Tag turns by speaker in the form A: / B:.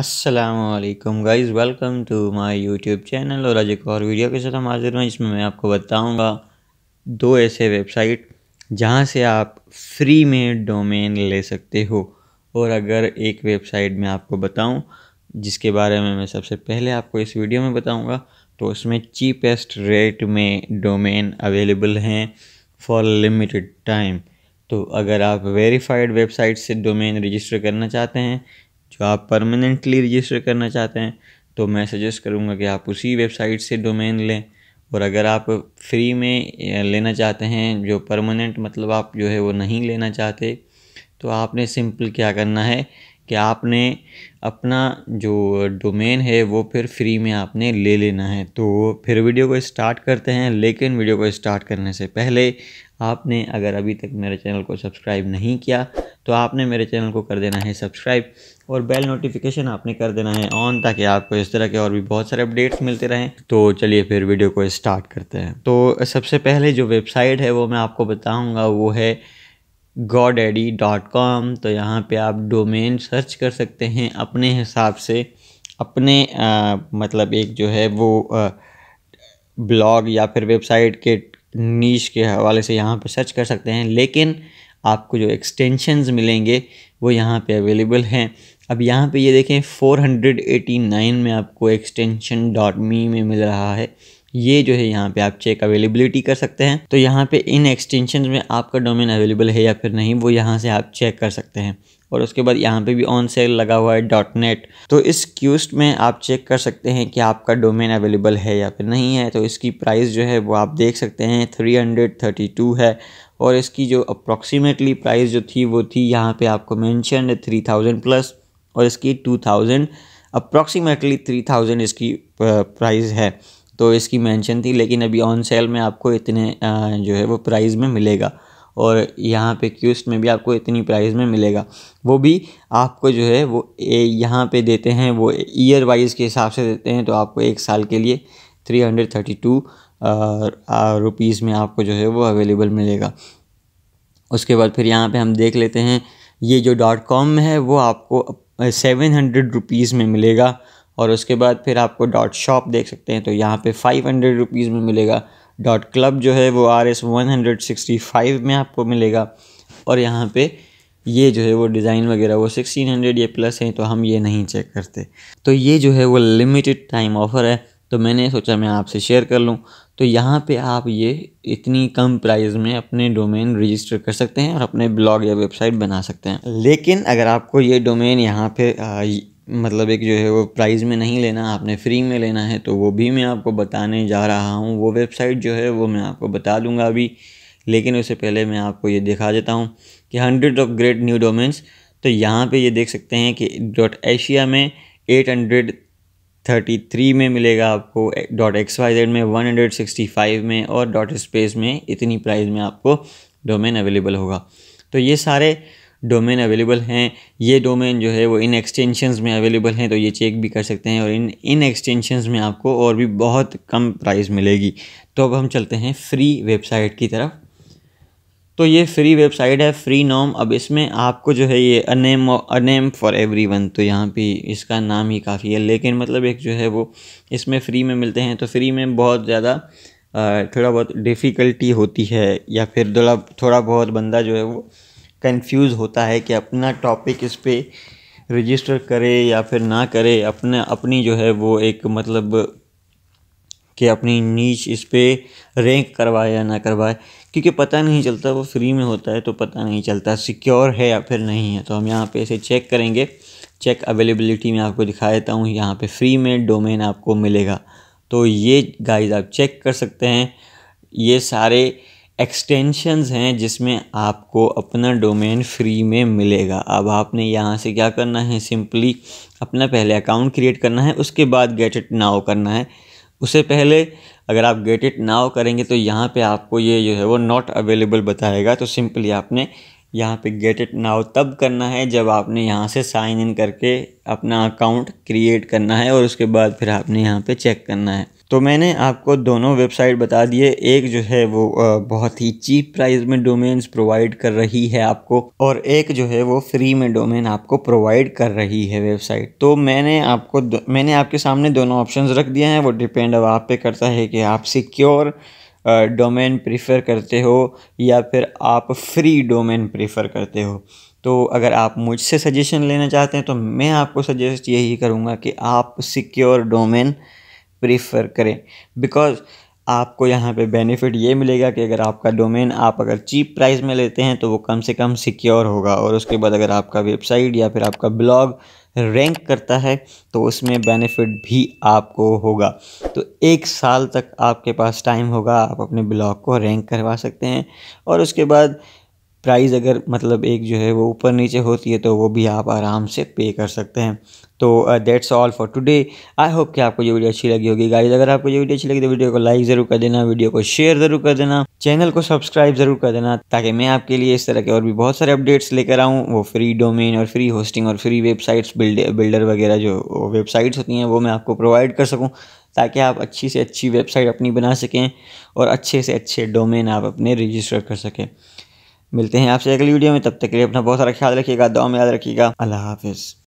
A: Aslam guys welcome to my YouTube channel और आज एक और वीडियो के साथ हम हाजिर हूँ इसमें मैं आपको बताऊँगा दो ऐसे वेबसाइट जहाँ से आप फ्री में डोमेन ले सकते हो और अगर एक वेबसाइट में आपको बताऊँ जिसके बारे में मैं सबसे पहले आपको इस वीडियो में बताऊँगा तो उसमें चीपेस्ट रेट में डोमेन अवेलेबल हैं फॉर लिमिटेड टाइम तो अगर आप वेरीफाइड वेबसाइट से डोमेन रजिस्टर करना चाहते हैं जो आप परमानेंटली रजिस्टर करना चाहते हैं तो मैं सजेस्ट करूँगा कि आप उसी वेबसाइट से डोमेन लें और अगर आप फ्री में लेना चाहते हैं जो परमानेंट मतलब आप जो है वो नहीं लेना चाहते तो आपने सिंपल क्या करना है कि आपने अपना जो डोमेन है वो फिर फ्री में आपने ले लेना है तो फिर वीडियो को स्टार्ट करते हैं लेकिन वीडियो को स्टार्ट करने से पहले आपने अगर अभी तक मेरे चैनल को सब्सक्राइब नहीं किया तो आपने मेरे चैनल को कर देना है सब्सक्राइब और बेल नोटिफिकेशन आपने कर देना है ऑन ताकि आपको इस तरह के और भी बहुत सारे अपडेट्स मिलते रहें तो चलिए फिर वीडियो को स्टार्ट करते हैं तो सबसे पहले जो वेबसाइट है वो मैं आपको बताऊँगा वो है godaddy.com डॉट कॉम तो यहाँ पे आप डोमेन सर्च कर सकते हैं अपने हिसाब से अपने आ, मतलब एक जो है वो ब्लॉग या फिर वेबसाइट के नीच के हवाले से यहाँ पे सर्च कर सकते हैं लेकिन आपको जो एक्सटेंशंस मिलेंगे वो यहाँ पे अवेलेबल हैं अब यहाँ पे ये देखें 489 में आपको एक्सटेंशन डॉट मी में मिल रहा है ये जो है यहाँ पे आप चेक अवेलेबिलिटी कर सकते हैं तो यहाँ पे इन एक्सटेंशन में आपका डोमेन अवेलेबल है या फिर नहीं वो यहाँ से आप चेक कर सकते हैं और उसके बाद यहाँ पे भी ऑन सेल लगा हुआ है डॉट नेट तो इस क्यूस्ट में आप चेक कर सकते हैं कि आपका डोमेन अवेलेबल है या फिर नहीं है तो इसकी प्राइस जो है वो आप देख सकते हैं थ्री हंड्रेड थर्टी टू है और इसकी जो अप्रॉक्सीमेटली प्राइस जो थी वो थी यहाँ पे आपको मैंशन थ्री थाउजेंड प्लस और इसकी two thousand approximately three thousand इसकी प्राइस है तो इसकी मेंशन थी लेकिन अभी ऑन सेल में आपको इतने जो है वो प्राइस में मिलेगा और यहाँ पे क्यूस्ट में भी आपको इतनी प्राइस में मिलेगा वो भी आपको जो है वो यहाँ पे देते हैं वो ईयर वाइज के हिसाब से देते हैं तो आपको एक साल के लिए three hundred thirty two rupees में आपको जो है वो अवेलेबल मिलेगा उसके बाद फिर यहाँ पे हम देख लेते हैं ये जो डॉट कॉम में है वो आपको सेवन हंड्रेड रुपीज़ में मिलेगा और उसके बाद फिर आपको डॉट शॉप देख सकते हैं तो यहाँ पे फाइव हंड्रेड रुपीज़ में मिलेगा डॉट क्लब जो है वो R S one hundred sixty five में आपको मिलेगा और यहाँ पे ये जो है वो डिज़ाइन वगैरह वो सिक्सटीन हंड्रेड ये प्लस हैं तो हम ये नहीं चेक करते तो ये जो है वो लिमिटेड टाइम ऑफ़र है तो मैंने सोचा मैं आपसे शेयर कर लूँ तो यहाँ पे आप ये इतनी कम प्राइस में अपने डोमेन रजिस्टर कर सकते हैं और अपने ब्लॉग या वेबसाइट बना सकते हैं लेकिन अगर आपको ये डोमेन यहाँ पे मतलब एक जो है वो प्राइज़ में नहीं लेना आपने फ्री में लेना है तो वो भी मैं आपको बताने जा रहा हूँ वो वेबसाइट जो है वो मैं आपको बता दूँगा अभी लेकिन उससे पहले मैं आपको ये दिखा देता हूँ कि hundred of great new domains तो यहाँ पे ये देख सकते हैं कि डॉट एशिया में एट हंड्रेड थर्टी थ्री में मिलेगा आपको डॉट एक्स वाई जेड में वन हंड्रेड सिक्सटी फाइव में और डॉट स्पेस में इतनी प्राइस में आपको डोमेन अवेलेबल होगा तो ये सारे डोमेन अवेलेबल हैं ये डोमेन जो है वो इन एक्सटेंशंस में अवेलेबल हैं तो ये चेक भी कर सकते हैं और इन इन एक्सटेंशंस में आपको और भी बहुत कम प्राइस मिलेगी तो अब हम चलते हैं फ्री वेबसाइट की तरफ तो ये फ्री वेबसाइट है फ्री नॉम अब इसमें आपको जो है ये a name a name for everyone तो यहाँ पे इसका नाम ही काफ़ी है लेकिन मतलब एक जो है वो इसमें फ्री में मिलते हैं तो फ्री में बहुत ज़्यादा थोड़ा बहुत डिफ़िकल्टी होती है या फिर थोड़ा थोड़ा बहुत बंदा जो है वो कंफ्यूज होता है कि अपना टॉपिक इस पर रजिस्टर करे या फिर ना करे अपना अपनी जो है वो एक मतलब कि अपनी नीच इस पर रैंक करवाए या ना करवाए क्योंकि पता नहीं चलता वो फ्री में होता है तो पता नहीं चलता सिक्योर है या फिर नहीं है तो हम यहाँ पे इसे चेक करेंगे चेक अवेलेबिलिटी में आपको दिखा देता हूँ यहाँ पे फ्री में डोमेन आपको मिलेगा तो ये गाइस आप चेक कर सकते हैं ये सारे एक्सटेंशंस हैं जिसमें आपको अपना डोमेन फ्री में मिलेगा अब आपने यहाँ से क्या करना है सिंपली अपना पहले अकाउंट क्रिएट करना है उसके बाद गेट इट नाउ करना है उससे पहले अगर आप गेट इट नाउ करेंगे तो यहाँ पे आपको ये जो है वो नॉट अवेलेबल बताएगा तो सिंपली आपने यहाँ पे गेट इट नाउ तब करना है जब आपने यहाँ से साइन इन करके अपना अकाउंट क्रिएट करना है और उसके बाद फिर आपने यहाँ पे चेक करना है तो मैंने आपको दोनों वेबसाइट बता दिए एक जो है वो बहुत ही चीप प्राइस में डोमेन्स प्रोवाइड कर रही है आपको और एक जो है वो फ्री में डोमेन आपको प्रोवाइड कर रही है वेबसाइट तो मैंने आपको मैंने आपके सामने दोनों ऑप्शंस रख दिए हैं वो डिपेंड अब आप पे करता है कि आप सिक्योर डोमेन प्रीफर करते हो या फिर आप फ्री डोमेन प्रीफर करते हो तो अगर आप मुझसे सजेशन लेना चाहते हैं तो मैं आपको सजेस्ट यही करूँगा कि आप सिक्योर डोमेन प्रीफ़र करें बिकॉज़ आपको यहाँ पे बेनिफिट ये मिलेगा कि अगर आपका डोमेन आप अगर चीप प्राइस में लेते हैं तो वो कम से कम सिक्योर होगा और उसके बाद अगर आपका वेबसाइट या फिर आपका ब्लॉग रैंक करता है तो उसमें बेनिफिट भी आपको होगा तो एक साल तक आपके पास टाइम होगा आप अपने ब्लॉग को रैंक करवा सकते हैं और उसके बाद प्राइस अगर मतलब एक जो है वो ऊपर नीचे होती है तो वो भी आप आराम से पे कर सकते हैं तो that's all for today I hope कि आपको ये वीडियो अच्छी लगी होगी गाइस अगर आपको ये वीडियो अच्छी लगी तो वीडियो को लाइक ज़रूर कर देना वीडियो को शेयर ज़रूर कर देना चैनल को सब्सक्राइब ज़रूर कर देना ताकि मैं आपके लिए इस तरह के और भी बहुत सारे अपडेट्स लेकर आऊँ वो फ्री डोमेन और फ्री होस्टिंग और फ्री वेबसाइट्स बिल्ड बिल्डर वगैरह जो वेबसाइट्स होती हैं वो मैं आपको प्रोवाइड कर सकूँ ताकि आप अच्छी से अच्छी वेबसाइट अपनी बना सकें और अच्छे से अच्छे डोमेन आप अपने रजिस्टर कर सकें मिलते हैं आपसे अगली वीडियो में तब तक के लिए अपना बहुत सारा ख्याल रखिएगा दो में याद रखिएगा अल्लाह हाफिज़